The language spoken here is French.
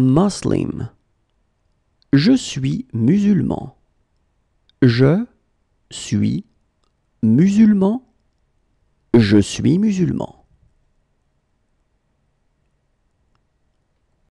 Muslim. Je suis musulman. Je suis musulman. Je suis musulman.